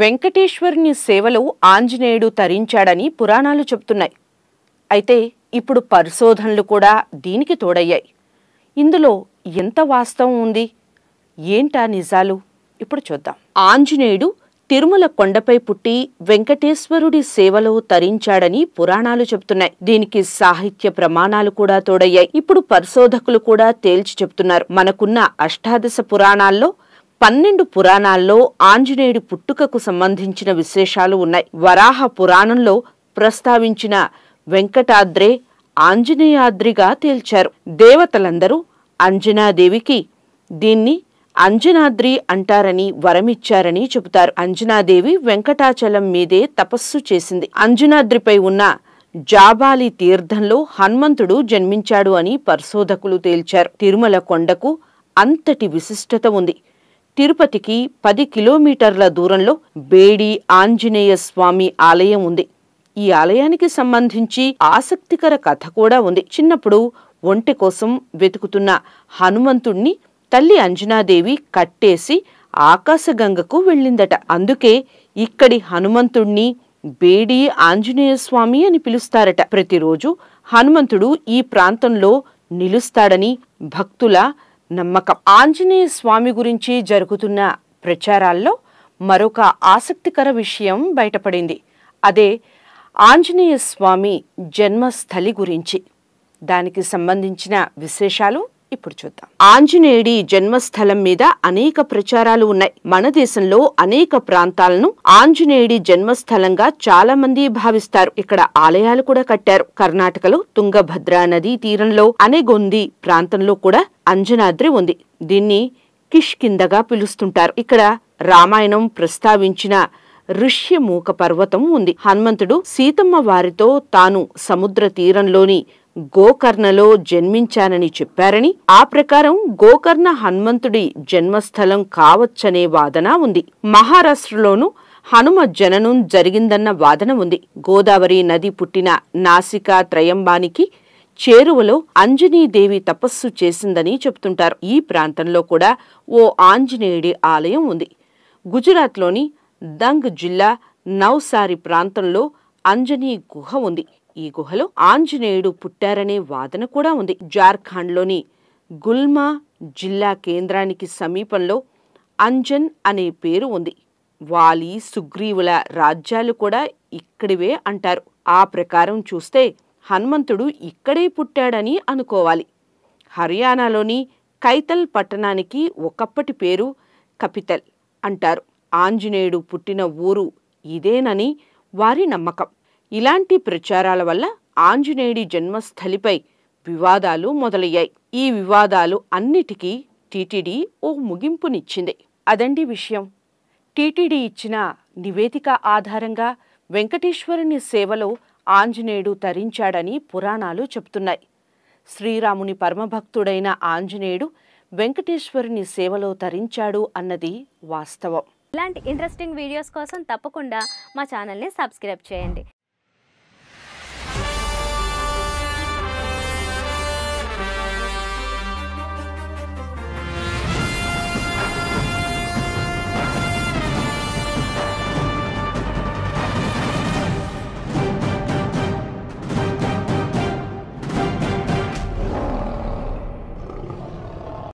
వెంకటేశ్వరుని సేవలో ఆంజనేయుడు తరించాడని పురాణాలు చెబుతున్నాయి అయితే ఇప్పుడు పరిశోధనలు కూడా దీనికి తోడయ్యాయి ఇందులో ఎంత వాస్తవం ఉంది ఏంటా నిజాలు ఇప్పుడు చూద్దాం ఆంజనేయుడు తిరుమల కొండపై పుట్టి వెంకటేశ్వరుడి సేవలో తరించాడని పురాణాలు చెబుతున్నాయి దీనికి సాహిత్య ప్రమాణాలు కూడా తోడయ్యాయి ఇప్పుడు పరిశోధకులు కూడా తేల్చి చెబుతున్నారు మనకున్న అష్టాదశ పురాణాల్లో పన్నెండు పురాణాల్లో ఆంజనేయుడి పుట్టుకకు సంబంధించిన విశేషాలు ఉన్నాయి వరాహ పురాణంలో ప్రస్తావించిన వెంకటాద్రే ఆంజనేయాద్రిగా తేల్చారు దేవతలందరూ అంజనాదేవికి దీన్ని అంజనాద్రి అంటారని వరమిచ్చారని చెబుతారు అంజనాదేవి వెంకటాచలం మీదే తపస్సు చేసింది అంజనాద్రిపై ఉన్న జాబాలి తీర్థంలో హనుమంతుడు జన్మించాడు అని పరిశోధకులు తేల్చారు తిరుమల కొండకు అంతటి విశిష్టత ఉంది తిరుపతికి పది కిలోమీటర్ల దూరంలో బేడి ఆంజనేయ స్వామి ఆలయం ఉంది ఈ ఆలయానికి సంబంధించి ఆసక్తికర కథ కూడా ఉంది చిన్నప్పుడు ఒంటె కోసం వెతుకుతున్న హనుమంతుణ్ణి తల్లి అంజనాదేవి కట్టేసి ఆకాశగంగకు వెళ్ళిందట అందుకే ఇక్కడి హనుమంతుణ్ణి బేడి ఆంజనేయ స్వామి అని పిలుస్తారట ప్రతిరోజు హనుమంతుడు ఈ ప్రాంతంలో నిలుస్తాడని భక్తుల నమ్మకం ఆంజనేయ స్వామి గురించి జరుగుతున్న ప్రచారాల్లో మరొక ఆసక్తికర విషయం బయటపడింది అదే ఆంజనేయ స్వామి జన్మస్థలి గురించి దానికి సంబంధించిన విశేషాలు ఇప్పుడు చూద్దాం ఆంజనేయుడి జన్మస్థలం మీద అనేక ప్రచారాలు ఉన్నాయి మన దేశంలో అనేక ప్రాంతాలను ఆంజనేయుడి జన్మస్థలంగా చాలా మంది భావిస్తారు ఇక్కడ ఆలయాలు కూడా కట్టారు కర్ణాటకలో తుంగభద్రా నదీ తీరంలో అనేగొంది ప్రాంతంలో కూడా అంజనాద్రి ఉంది దీన్ని కిష్ కిందగా పిలుస్తుంటారు ఇక్కడ రామాయణం ప్రస్తావించిన ఋష్యమూక పర్వతం ఉంది హనుమంతుడు సీతమ్మ వారితో తాను సముద్ర తీరంలోని గోకర్ణలో జన్మించానని చెప్పారని ఆ ప్రకారం గోకర్ణ హనుమంతుడి జన్మస్థలం కావచ్చనే వాదన ఉంది మహారాష్ట్రలోనూ హనుమ జననం జరిగిందన్న వాదన ఉంది గోదావరి నది పుట్టిన నాసికా త్రయంబానికి చేరువలో అంజనీదేవి తపస్సు చేసిందని చెప్తుంటారు ఈ ప్రాంతంలో కూడా ఓ ఆంజనేయుడి ఆలయం ఉంది గుజరాత్లోని దంగ్ జిల్లా నౌసారి ప్రాంతంలో అంజనీ గుహ ఉంది ఈ గుహలో ఆంజనేయుడు పుట్టారనే వాదన కూడా ఉంది జార్ఖండ్లోని గుల్మా జిల్లా కేంద్రానికి సమీపంలో అంజన్ అనే పేరు ఉంది వాలి సుగ్రీవుల రాజ్యాలు కూడా ఇక్కడివే అంటారు ఆ ప్రకారం చూస్తే హనుమంతుడు ఇక్కడే పుట్టాడని అనుకోవాలి హర్యానాలోని కైతల్ పట్టణానికి ఒకప్పటి పేరు కపితల్ అంటారు ఆంజనేయుడు పుట్టిన ఊరు ఇదేనని వారి నమ్మకం ఇలాంటి ప్రచారాల వల్ల ఆంజనేయుడి జన్మస్థలిపై వివాదాలు మొదలయ్యాయి ఈ వివాదాలు అన్నిటికీ టీటీడీ ఓ ముగింపునిచ్చింది అదండి విషయం టీటీడీ ఇచ్చిన నివేదిక ఆధారంగా వెంకటేశ్వరుని సేవలో ఆంజనేయుడు తరించాడని పురాణాలు చెప్తున్నాయి శ్రీరాముని పరమభక్తుడైన ఆంజనేయుడు వెంకటేశ్వరుని సేవలో తరించాడు అన్నది వాస్తవం ఇలాంటి ఇంట్రెస్టింగ్ వీడియోస్ కోసం తప్పకుండా మా ఛానల్ని సబ్స్క్రైబ్ చేయండి